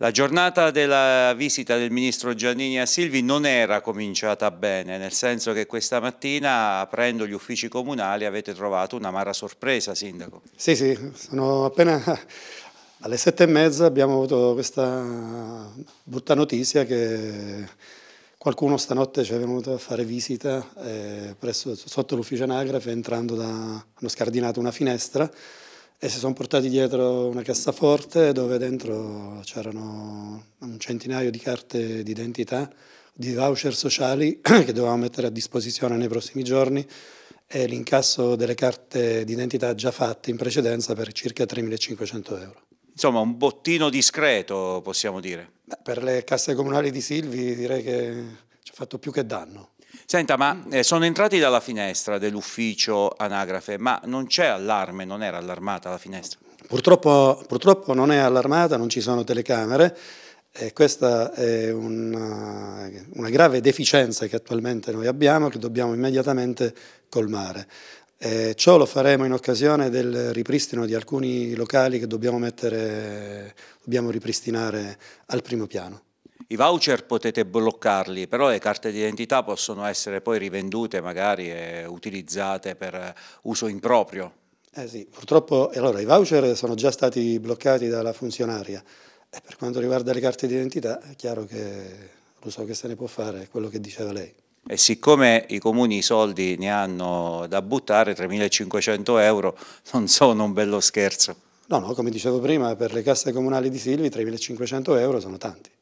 La giornata della visita del ministro Giannini a Silvi non era cominciata bene, nel senso che questa mattina, aprendo gli uffici comunali, avete trovato una mara sorpresa, Sindaco. Sì, sì, sono appena alle sette e mezza abbiamo avuto questa brutta notizia che qualcuno stanotte ci è venuto a fare visita eh, presso, sotto l'ufficio anagrafe, entrando da, hanno scardinato una finestra, e si sono portati dietro una cassaforte dove dentro c'erano un centinaio di carte d'identità, di voucher sociali che dovevamo mettere a disposizione nei prossimi giorni e l'incasso delle carte d'identità già fatte in precedenza per circa 3.500 euro. Insomma, un bottino discreto, possiamo dire. Beh, per le casse comunali di Silvi direi che ci ha fatto più che danno. Senta, ma mm. eh, sono entrati dalla finestra dell'ufficio anagrafe, ma non c'è allarme, non era allarmata la finestra? Purtroppo, purtroppo non è allarmata, non ci sono telecamere. E questa è una, una, grave deficienza che attualmente noi abbiamo che dobbiamo immediatamente colmare. E ciò lo faremo in occasione del ripristino di alcuni locali che dobbiamo, mettere, dobbiamo ripristinare al primo piano. I voucher potete bloccarli, però le carte d'identità possono essere poi rivendute magari e utilizzate per uso improprio. Eh sì, purtroppo allora, i voucher sono già stati bloccati dalla funzionaria e eh, per quanto riguarda le carte d'identità è chiaro che lo so che se ne può fare è quello che diceva lei. E siccome i comuni i soldi ne hanno da buttare, 3.500 euro non sono un bello scherzo. No, no, come dicevo prima, per le casse comunali di Silvi 3.500 euro sono tanti.